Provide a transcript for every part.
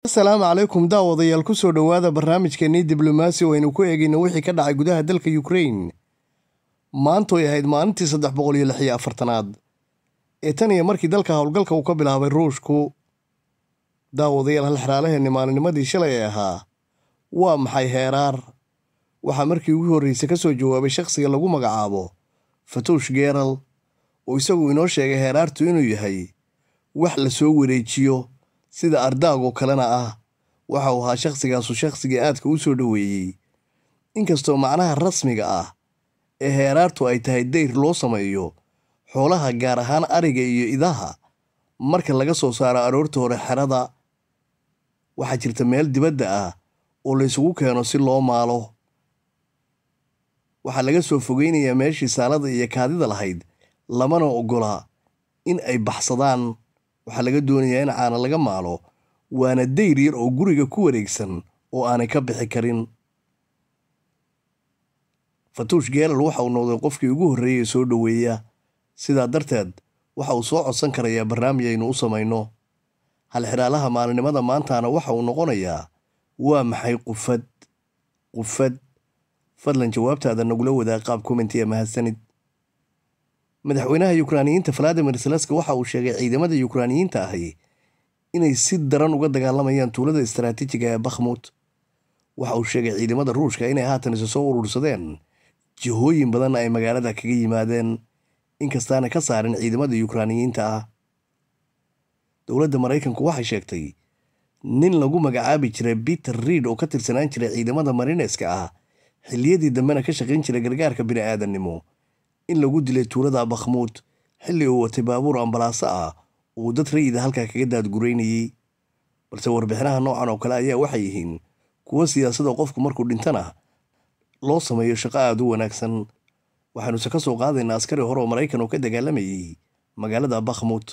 asalaamu calaykum daawadayaal ku soo dhowaada barnaamijkeennii diblomaasi waynu ku eegayna wixii ka dhacay gudaha dalka yukrain maantoy ahayd maalintii saddex boqol iyo lix iyo afartanaad ee tan iyo markii dalka howlgalka uu ka bilaabay ruushku daawadayaal halxiraalaheenni maalinimadii shalay ee ahaa waa maxay heeraar waxaa markii ugu horraysay ka soo jawaabay shaqhsiga lagu magacaabo fatuush geeral oo isagu inoo sheegay heeraartu inuu yahay wax la soo wareejiyo sida ardaag oo kalena ah waxa uu ahaa shakhsigaasu shakhsigii aadka u soo dhoweeyey inkastoo macnaha rasmiga ah ee heeraartu ay tahay dayr loo sameeyo xoolaha gaar ahaan ariga iyo idaha marka laga soo saaro aroorta hore xerada waxaa jirta meel dibadda ah oo laysugu keeno si loo maalo waxaa laga soo fogeynayaa meeshii saalada iyo kaadida lahayd lamana oggola in ay baxsadaan waxaa laga doonayaa in caana laga maalo waana dayr yar oo guriga ku wareegsan oo aanay ka bixi karin fatuush geelal waxa uu noqday qofkii ugu horreeyey soo dhoweeya sidaa darteed waxa uu soo codsan karayaa barnaamij aynu u samayno halxidhaalaha maalinimada maantaana waxa uu noqonayaa waa maxay qufad qufad fadlan jawaabtaada nagula wadaag qaab komenti ee mahadsanid madaxweynaha yukraaniyiinta valadimir zelenski waxa uu sheegay ciidamada yukraaniyiinta ahi inay si daran uga dagaalamayaan tuulada istaraatiijiga ee bakhmut waxa uu sheegay ciidamada ruushka inay haatan isu soo urursadeen jihooyin badan ay magaalada kaga yimaadeen inkastaana ka saarin ciidamada yukraaniyiinta ah dowladda maraykanku waxay sheegtay nin lagu magacaabi jiray peter reid oo ka tirsanaan jiray ciidamada marineska ah xiliyadii dambena ka shaqayn jiray gargaarka bini aadamnimo in lagu dilay tuulada bakhmuud xilli uu watay baabuur ambalaasa ah uu dad rayida halkaa kaga daadguraynayey balse warbixinaha noocan oo kale ayaa waxay yihiin kuwo siyaasada qofku markuu dhintana ah loo sameeyo shaqo aada u wanaagsan waxaanuse ka soo qaadaynaa askari hore oo maraykan oo ka dagaalamayey magaalada bakhmut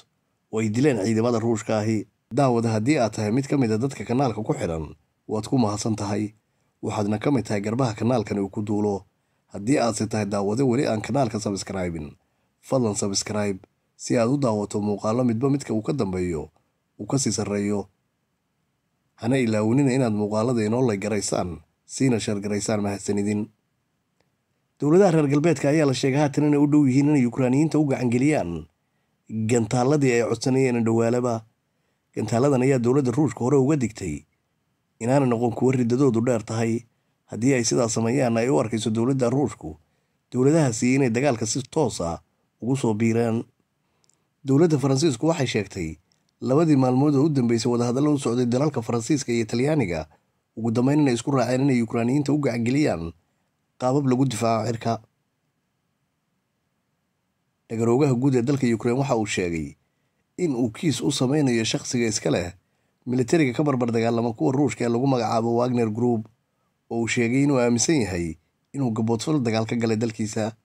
oo ay dileen ciidamada ruushka ahi daawada haddii aad tahay mid ka mid a ah dadka kanaalka ku xidhan waad ku mahadsan tahay waxaadna ka mid tahay garbaha kanaalkan uu ku duulo haddii aadse tahay daawade weli aan kanaalka sabskraibin fadlan sabskraibe si aad u daawato muuqaallo midba midka uu ka dambeeyo uu ka sii sarreeyo hana ilaawinina inaad muuqaalada inoo lay garaysaan siina sheergaraysaan mahadsanidin dowladaha reer galbeedka ayaa la sheegay haatan inay u dhow yihiin inay ukraaniyiinta u gacangeliyaan gantaaladii ay codsanayeen dhowaalaba gantaalladan ayaa dowladda ruushka hore uga digtay inaanay noqon kuwa ridadoodu dheer tahay haddii ay sidaa sameeyaan ay u arkayso dowladda ruushku dowladaha siiyey inay dagaalka si toos ah ugu soo biireen dowladda faransiisku waxay sheegtay labadii maalmood oo u dambeysay wadahadallo u socday dalalka faransiiska iyo talyaaniga ugu dambeyn inay isku raaceen inay yukraaniyiinta u gacangeliyaan qaabab lagu difaaco cirka dhagaroogaha guud ee dalka yukrain waxa uu sheegay in uu kiis u sameynayo shakhsiga iska leh milatariga ka barbar dagaalama kuwa ruushka ee lagu magacaabo wagner group oo uu sheegay inuu aaminsan yahay inuu gaboodfal dagaal ka galay dalkiisa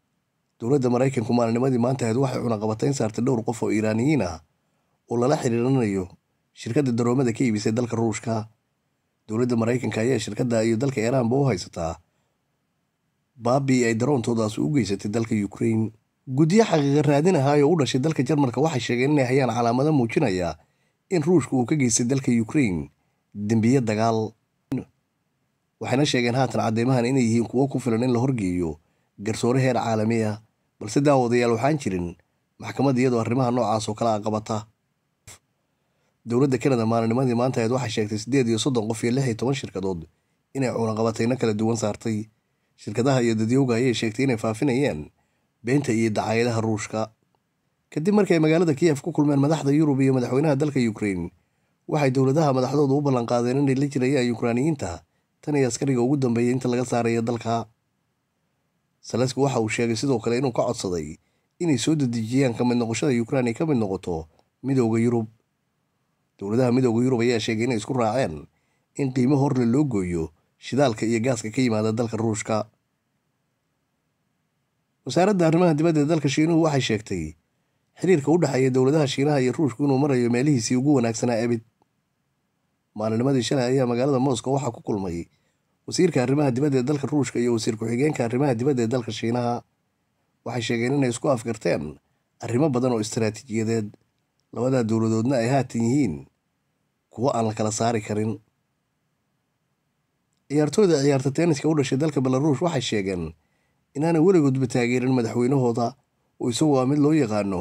dowladda maraykanku maalinimadii maanta ahayd waxay cunaqabatayn saartay dhowr qof oo iiraaniyiin ah oo lala xiriiranayo shirkadda daroomada ka iibisay dalka ruushka dowladda maraykanka ayaa shirkadda iyo dalka iiraanba u haysataa baabii ay daroontoodaas u geysatay dalka ukrain guddiyo xaqiiqa raadin ahaayoo u dhashay dalka jarmalka waxay sheegeen inay hayaan calaamado muujinaya in ruushka uu ka geystay dalka ukrain dembiyo dagaal waxayna sheegeen haatan cadeymahan inay yihiin kuwo ku filan in la horgeeyo garsoore heer caalami ah balse daawadayaal waxaan jirin maxkamad iyadoo arrimaha noocaas oo kale a qabata dowladda kanada maalinimadii maanta aheed waxay sheegtay siddeed iyo soddon qof iyo lix iyo toban shirkadood inay cuunaqabatayno kala duwan saartay shirkadaha iyo dadyowga ayay sheegtay inay faafinayaan beenta iyo dacaayadaha ruushka kadib markay magaalada kiyef ku kulmeen madaxda yurub iyo madaxweynaha dalka yukrain waxay dowladaha madaxdooda u ballanqaadeen inay la jirayaan yukraaniyiinta tan iyo askariga ugu dambeeyay inta laga saaraya dalka salesku waxa uu sheegay sidoo kale inuu ka codsaday inay soo dedejiyaan ka mid noqoshada yukrain ay ka mid noqoto midooda yurub dowladaha midooda yurub ayaa sheegay inay isku raaceen in qiimo horle loo gooyo shidaalka iyo gaaska ka yimaada dalka ruushka wasaaradda arrimaha dibadda ee dalka shiinuhu waxay sheegtay xiriirka u dhexeeya dowladaha shiinaha iyo ruushku inuu marayo meelihiisii ugu wanaagsanaa ebid maalinimadii shalay ayaa magaalada moscow waxaa ku kulmay wasiirka arrimaha dibadda ee dalka ruushka iyo wasiir ku-xigeenka arrimaha dibadda ee dalka shiinaha waxay sheegeen inay isku afgarteen arrimo badan oo istaraatiijiyadeed labadaa dowladoodna ay haatan yihiin kuwo aan la kala saari karin ciyaartooyda ciyaarta tenniska u dhashay dalka belaruush waxay sheegeen inaanay weligoodba taageerin madaxweynahooda oo isagoo aa mid loo yaqaano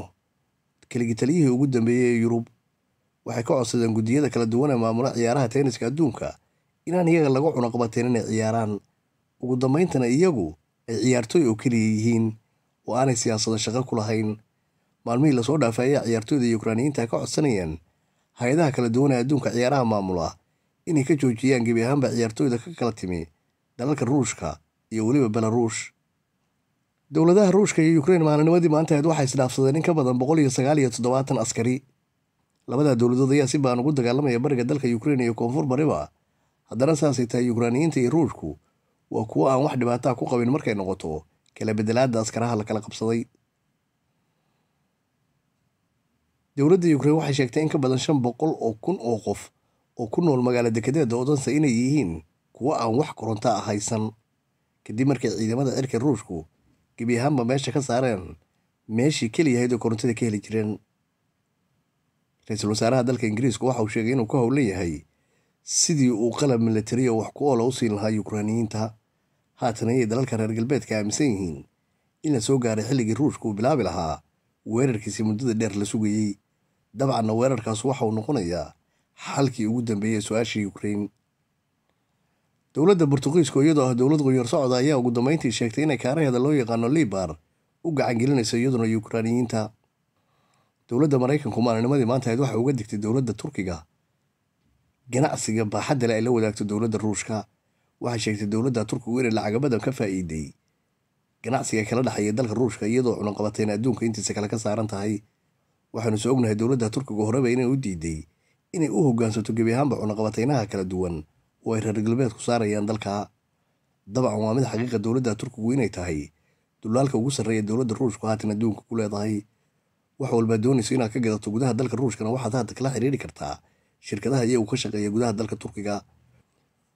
keligitaliyihi ugu dambeeyey ee yurub waxay ka codsadeen guddiyada kala duwan ee maamula ciyaaraha tenniska adduunka inaan iyaga laga cunaqabateen inay ciyaaraan ugu dambayntana iyagu ay ciyaartooy oo keliya yihiin oo aanay siyaasada shaqo ku lahayn maalmihii lasoo dhaafay ayaa ciyaartooyda iyo ukraaniyiinta ka codsanayeen hay-adaha kala duwan ee adduunka ciyaaraha maamula inay ka joojiyaan gebi ahaanba ciyaartooyda ka kala timi dalalka ruushka iyo weliba belaruush dowladaha ruushka iyo ukrain maalinimadii maantaheed waxay isdhaafsadeen in ka badan boqol iyo sagaal iyo toddobaatan askari labada dowladood ayaa si baan ugu dagaalamaya bariga dalka ukrein iyo koonfur bariba haddana saasay tahay yukraaniyiinta iyo ruushku waa kuwo aan wax dhibaataa ku qabin markay noqoto kala bedelaada askaraha lakala qabsaday dowladda ukrein waxay sheegtay in ka badan shan boqol oo kun oo qof oo ku nool magaalo dekedeeda odansa inay yihiin kuwo aan wax koronta a ah haysan kadib markay ciidamada cirka ruushku gebi ahaanba meesha ka saareen meeshii keliyahayd oo korontada ka heli jireen ra-iisul wasaaraha dalka ingiriisku waxa uu sheegay inuu ka howlan yahay sidii uu qalab milatariya wax ku oola ah u siin lahaa yukraaniyiinta haatana ayay dalalka reer galbeedka aaminsan yihiin in la soo gaaray xilligii ruushka uu bilaabi lahaa weerarkiisii muddada dheer la sugayey dabcanna weerarkaas waxa uu noqonayaa xalkii ugu dambeeyey su-aashii yukrain dowladda burtuqiisku iyadoo ah dowlad qunyar socda ayaa ugu dambeyntii sheegtay inay kaaraheeda loo yaqaano libar u gacangelinayso iyaduna yukraaniyiinta dowladda maraykanku maalinimadii maanta maantahayd waxay uga digtay dowladda turkiga ganacsiga baaxaddale ay la wadaagto dowladda ruushka waxay sheegtay dowladda turkigu inay lacaga-badan ka faa'iiday ganacsiga kala dhexeeya dalka ruushka iyadoo cunaqabateen adduunka intiisa kale ka saaran tahay waxaanu soo ognahay dowladda turkiga horeba inay u diiday inay u hoggaansato gebi ahaanba cunaqabateynaha kala duwan oo ay reer galbeedku saarayaan dalka dabcan waa mid xaqiiqa dowladda turkigu inay tahay dulaalka ugu sarreeya dowladda ruushku haatan adduunka ku leedahay wax walbaa doonayso inaad ka gadato gudaha dalka ruushkana waxaad hadda kala xiriiri kartaa shirkadaha iyagu ka shaqeeya gudaha dalka turkiga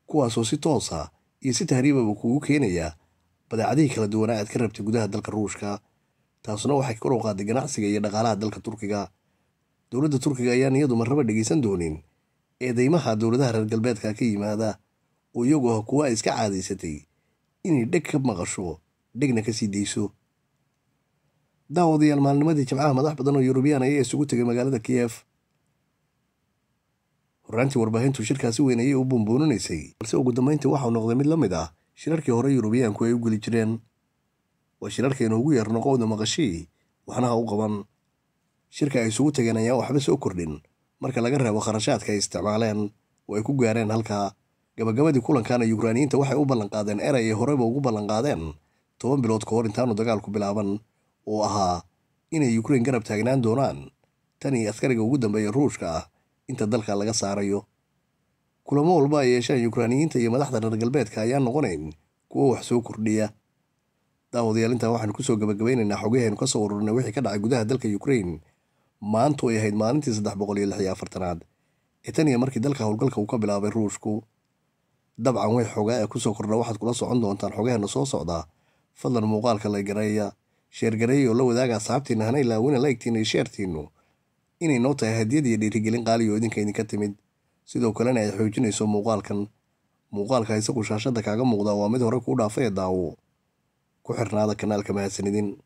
kuwaasoo si toosa ah iyo si tahriibaba kuugu keenayaa badeecadihii kala duwana aad ka rabtay gudaha dalka ruushka taasuna waxay kor u qaaday ganacsiga iyo dhaqaalaha dalka turkiga dowladda turkiga ayaan iyadu marraba dhegaysan doonin ee deymaha dowladaha reer galbeedka ka yimaada oo iyagu ah kuwa iska caadaysatay inay dheg ka maqasho dhegna ka sii deyso daawadayaal maalnimadii jimcaha madax badan oo yurubiyaan ayaa isugu tegay magaalada kiyef horaantii warbaahintu shirkaasi weyn ayay u buunbuuninaysay balse ugu dambeyntii waxau noqday mid la mid ah shirarkii hore yurubiyaanku ay u geli jireen waa shirarkaynu ugu yeerno qowda maqashii waxnaha u qaban shirka ay isugu tageen ayaa waxba soo kordhin marka laga reebo kharashaadka ay isticmaaleen oo ay ku gaareen halkaa gabagabadii kulankaana yukraaniyiinta waxay u ballanqaadeen erey erayay horeba ugu ballanqaadeen toban bilood ka hor intaanu dagaalku bilaaban oo ahaa inay ukrain garab taagnaan doonaan tan iyo askariga ugu dambeeya ruushka ah inta dalka laga saarayo kulamo walba ay yeesheen yukrainiyiinta iyo madaxda reer galbeedka ayaan noqonayn kuwo wax soo kordhiya daawadayaal intaa waxaan kusoo gabagabeynaynaa xogaheenu ka soo ururnay wixii ka dhacay gudaha dalka ukrein maantu ay ahayd maalintii saddex boqol iyo lix iyo afartanaad ee tan iyo markii dalka howlgalka uu ka bilaabay ruushku dabcan way xogaa ee kusoo kordha waxaad kula socon doontaan xogaheena soo socda fadlan muuqaalka la garayaya sheergareey oo la wadaaga asaabtiina hana ilaawina laygtiina iyo sheertiinnu inay noo tahay hadiyad iyo dhiirigelin qaaliyo oo idinka idinka timid sidoo kalena ay xoojinayso muuqaalkan muuqaalka isagu shaashadda kaaga muuqdaa waa mid hore kuu dhaafay ee daawo ku xirnaada kanaalka mahadsanidin